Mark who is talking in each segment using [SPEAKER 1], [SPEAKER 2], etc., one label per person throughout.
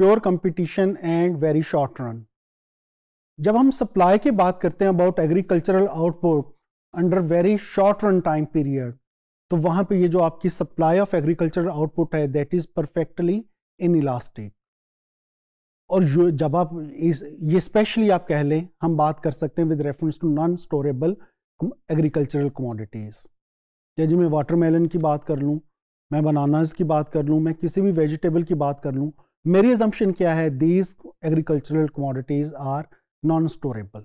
[SPEAKER 1] pure competition and very short run जब हम supply की बात करते हैं about agricultural output under very short run time period तो वहां पे ये जो आपकी सप्लाई ऑफ एग्रीकल्चरल आउटपुट है that is perfectly inelastic और जब आप इस ये स्पेशली आप कह लें हम बात कर सकते हैं with reference to non storable agricultural commodities या जी मैं वाटरमेलन की बात कर लूँ मैं बनानाज की बात कर लूँ मैं किसी भी वेजिटेबल की बात कर लूँ मेरी एजम्पन क्या है these agricultural commodities are non storable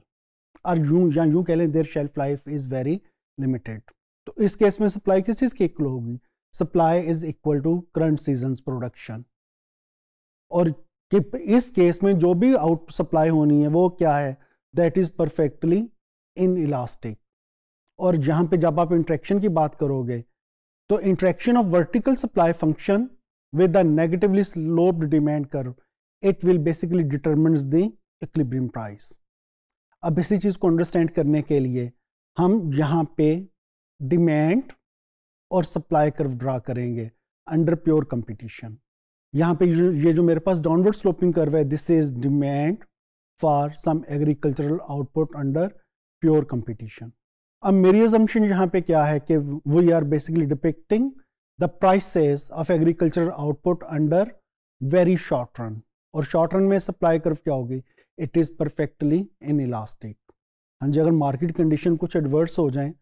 [SPEAKER 1] और यू या यू कह लें their shelf life is very limited तो इस केस में सप्लाई किस चीज़ की इक्वल होगी supply is equal to current season production और कि इस केस में जो भी आउट सप्लाई होनी है वो क्या है that is perfectly inelastic और यहाँ पे जब आप इंट्रैक्शन की बात करोगे तो interaction of vertical supply function with a negatively sloped demand curve it will basically determines the equilibrium price अब इसी चीज़ को अंडरस्टैंड करने के लिए हम यहाँ पे डिमांड और सप्लाई कर्व ड्रा करेंगे अंडर प्योर कंपटीशन यहाँ पे ये जो मेरे पास डाउनवर्ड स्लोपिंग कर्व है this is demand for some agricultural output under pure competition अब मेरी assumption यहाँ पे क्या है कि we are basically depicting the prices of agricultural output under very short run और शॉर्ट रन में सप्लाई कर्व क्या होगी it is perfectly inelastic हाँ जी अगर मार्केट कंडीशन कुछ एडवर्स हो जाए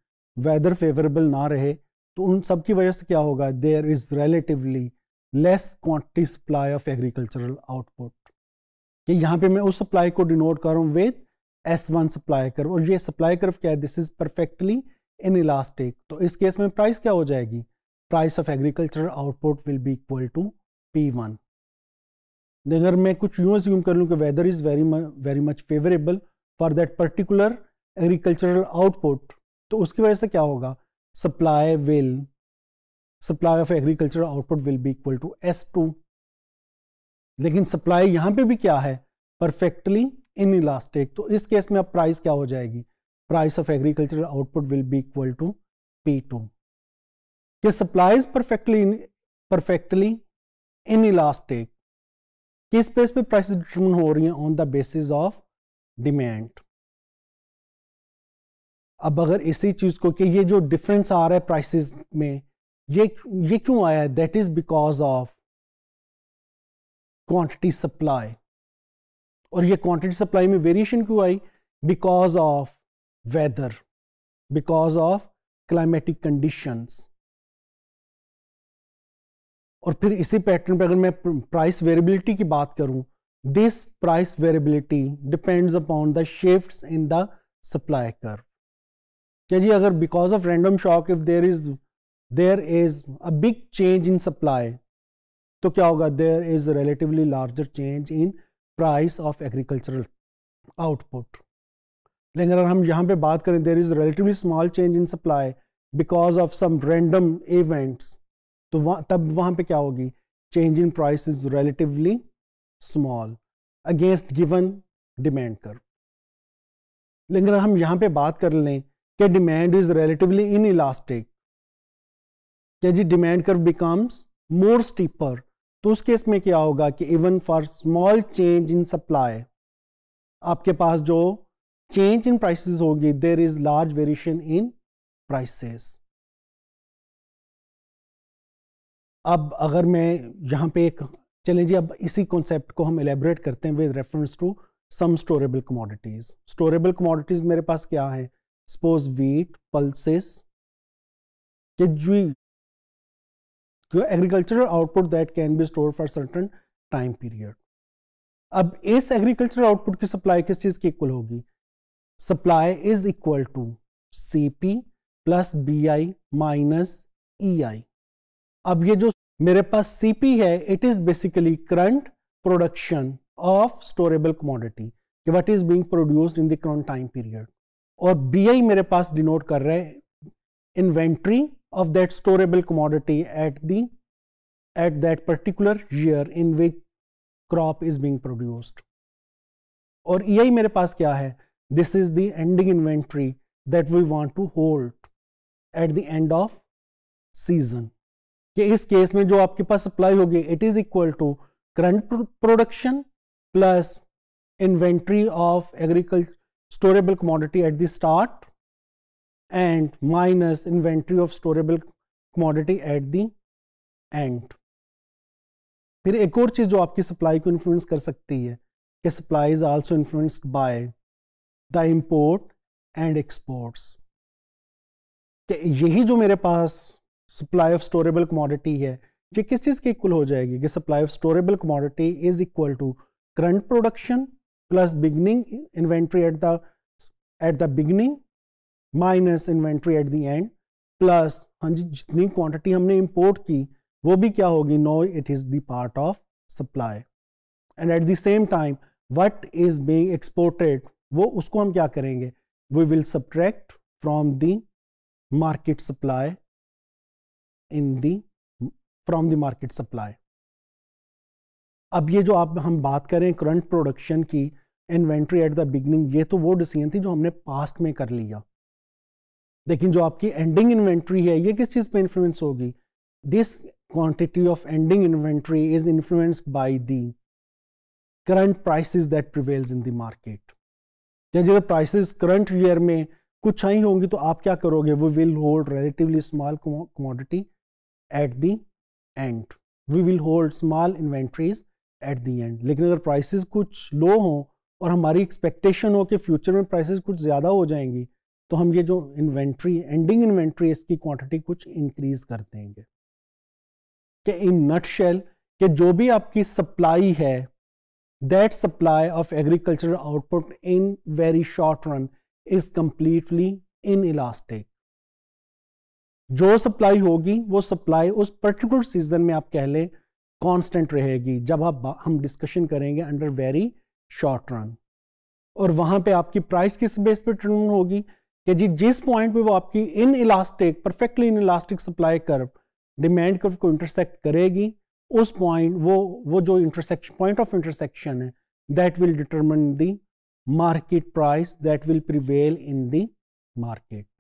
[SPEAKER 1] वेदर फेवरेबल ना रहे तो उन सब की वजह से क्या होगा there is relatively less quantity supply of agricultural output कि यहाँ पे मैं उस सप्लाई को डिनोट कर रहा हूँ with S one supply curve और ये सप्लाई कर्व क्या है this is perfectly inelastic तो इस केस में प्राइस क्या हो जाएगी price of agriculture output will be equal to P one अगर मैं कुछ यूं एज्यूम कर लूँ कि weather is very very much favourable for that particular agricultural output तो उसकी वजह से क्या होगा supply will supply of agriculture output will be equal to S two लेकिन सप्लाई यहाँ पे भी क्या है परफेक्टली इन इलास्टिक तो इस केस में अब प्राइस क्या हो जाएगी price of agriculture output will be equal to P two ये supplies perfectly perfectly inelastic किस बेस पे प्राइस डिटरमिन हो रही हैं on the basis of demand अब अगर इसी चीज को कि ये जो डिफरेंस आ रहा है प्राइसेस में ये ये क्यों आया है that is because of quantity supply और ये क्वांटिटी सप्लाई में वेरिएशन क्यों आई because of weather because of climatic conditions और फिर इसी पैटर्न पर अगर मैं प्राइस वेरिएबिलिटी की बात करूं this price variability depends upon the shifts in the supply curve क्या जी अगर because of random shock if there is there is a big change in supply तो क्या होगा there is relatively larger change in price of agricultural output लेकिन अगर हम यहां पे बात करें there is relatively small change in supply because of some random events तो वह तब वहाँ पे क्या होगी change in price is relatively small against given demand curve लेकिन अगर हम यहाँ पे बात कर लें कि demand is relatively inelastic क्या जी demand curve becomes more steeper तो उस केस में क्या होगा कि even for small change in supply आपके पास जो चेंज इन प्राइसेस होगी there is large variation in prices अब अगर मैं यहाँ पे एक चलें जी अब इसी कॉन्सेप्ट को हम एलेबरेट करते हैं with reference to some storable commodities storable commodities मेरे पास क्या है suppose wheat pulses agricultural output that can be store for certain time period अब इस एग्रीकल्चरल आउटपुट की सप्लाई किस चीज़ की इक्वल होगी supply is equal to C P plus B I minus E I अब ये जो मेरे पास सीपी है it is basically current production of storable commodity कि what is being produced in the current time period और BI मेरे पास डिनोट कर रहे हैं inventory of that storable commodity at the at that particular year in which crop is being produced और E e मेरे पास क्या है this is the ending inventory that we want to hold at the end of season कि इस case में जो आपके पास सप्लाई होगी it is equal to current production plus inventory of agriculture storable commodity at the start and minus inventory of storable commodity at the end फिर एक और चीज जो आपकी सप्लाई को इन्फ्लुएंस कर सकती है कि supply is also influenced by the import and exports यही जो मेरे पास सप्लाई ऑफ स्टोरेबल कमोडिटी है ये किस चीज़ की इक्वल हो जाएगी कि supply of storable commodity is equal to current production plus beginning inventory at the at the beginning minus inventory at the end plus हाँ जी जितनी क्वांटिटी हमने इंपोर्ट की वो भी क्या होगी no it is the part of supply and at the same time what is being exported वो उसको हम क्या करेंगे we will subtract from the market supply in the from the market supply अब ये जो आप हम बात करें करंट प्रोडक्शन की इन्वेंट्री एट द बिगनिंग ये तो वो डिसीजन थी जो हमने पास्ट में कर लिया लेकिन जो आपकी एंडिंग इन्वेंट्री है ये किस चीज़ पे इन्फ्लुएंस होगी this quantity of ending inventory is influenced by the current prices that prevails in the market या जैसे प्राइसेस करंट ईयर में कुछ आई होंगी तो आप क्या करोगे वो will hold relatively small commodity at the end we will hold small inventories at the end लेकिन अगर प्राइसेस कुछ लो हों और हमारी एक्सपेक्टेशन हो कि फ्यूचर में प्राइसेस कुछ ज़्यादा हो जाएंगी तो हम ये जो इन्वेंट्री एंडिंग इन्वेंट्री इसकी क्वांटिटी कुछ इंक्रीज कर देंगे कि इन नट शेल कि जो भी आपकी सप्लाई है that supply of agriculture output in very short run is completely inelastic जो सप्लाई होगी वो सप्लाई उस पर्टिकुलर सीजन में आप कह लें कॉन्स्टेंट रहेगी जब आप हम डिस्कशन करेंगे अंडर वेरी शॉर्ट रन और वहां पे आपकी प्राइस किस बेस पे डिटरमिन होगी कि जी जिस पॉइंट पे वो आपकी inelastic perfectly inelastic supply curve demand curve को इंटरसेक्ट करेगी उस पॉइंट वो वो जो इंटरसेक्शन पॉइंट ऑफ इंटरसेक्शन है that will determine the market price that will prevail in the market